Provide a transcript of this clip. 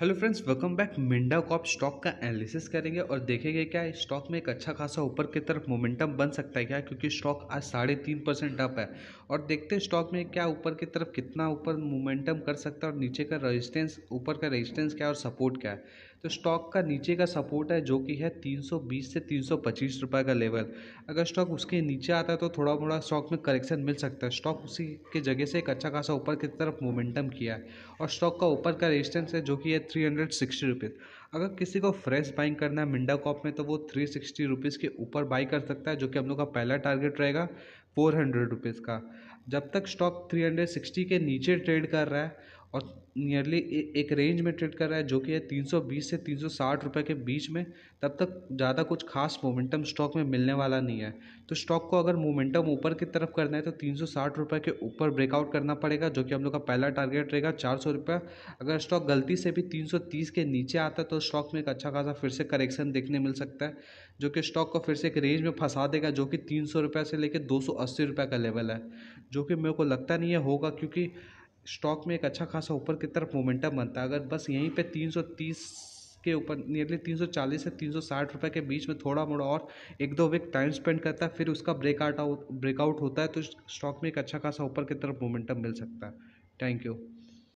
hello friends welcome back Minda corp stock का analysis करेंगे और देखेंगे क्या स्टॉक में एक अच्छा खासा ऊपर की तरफ मोमेंटम बन सकता है क्या क्योंकि स्टॉक आज साढ़े तीन परसेंट अप है और देखते हैं स्टॉक में क्या ऊपर की तरफ कितना ऊपर मोमेंटम कर सकता है और नीचे का रेजिस्टेंस ऊपर का रेजिस्टेंस क्या है और सपोर्ट क्या है तो स्टॉक का नीचे का सपोर्ट है जो कि है 320 से 325 रुपए का लेवल अगर स्टॉक उसके नीचे आता है तो थोड़ा मोड़ा स्टॉक में करेक्शन मिल सकता है स्टॉक उसी के जगह से एक अच्छा खासा ऊपर की तरफ मोमेंटम किया है और स्टॉक का ऊपर का रेजिस्टेंस है जो कि है थ्री हंड्रेड सिक्सटी रुपीज़ अगर किसी को फ्रेश बाइंग करना है मिंडा कॉप में तो वो थ्री सिक्सटी रुपीज़ के ऊपर बाई कर सकता है जो कि हम लोग का पहला टारगेट रहेगा फोर हंड्रेड रुपीज़ का जब तक स्टॉक 360 के नीचे ट्रेड कर रहा है और नियरली एक रेंज में ट्रेड कर रहा है जो कि है 320 से 360 रुपए के बीच में तब तक ज़्यादा कुछ खास मोमेंटम स्टॉक में मिलने वाला नहीं है तो स्टॉक को अगर मोमेंटम ऊपर की तरफ करना है तो 360 रुपए के ऊपर ब्रेकआउट करना पड़ेगा जो कि हम लोग का पहला टारगेट रहेगा चार सौ अगर स्टॉक गलती से भी 330 के नीचे आता है तो स्टॉक में एक अच्छा खासा फिर से करेक्शन देखने मिल सकता है जो कि स्टॉक को फिर से एक रेंज में फंसा देगा जो कि तीन सौ रुपये से लेकर दो सौ अस्सी रुपये का लेवल है जो कि मेरे को लगता नहीं है होगा क्योंकि स्टॉक में एक अच्छा खासा ऊपर की तरफ मोमेंटम बनता है अगर बस यहीं पे 330 के ऊपर नियरली 340 से 360 रुपए के बीच में थोड़ा मोड़ा और एक दो वीक टाइम स्पेंड करता है फिर उसका ब्रेकआउट ब्रेकआउट होता है तो स्टॉक में एक अच्छा खासा ऊपर की तरफ मोमेंटम मिल सकता है थैंक यू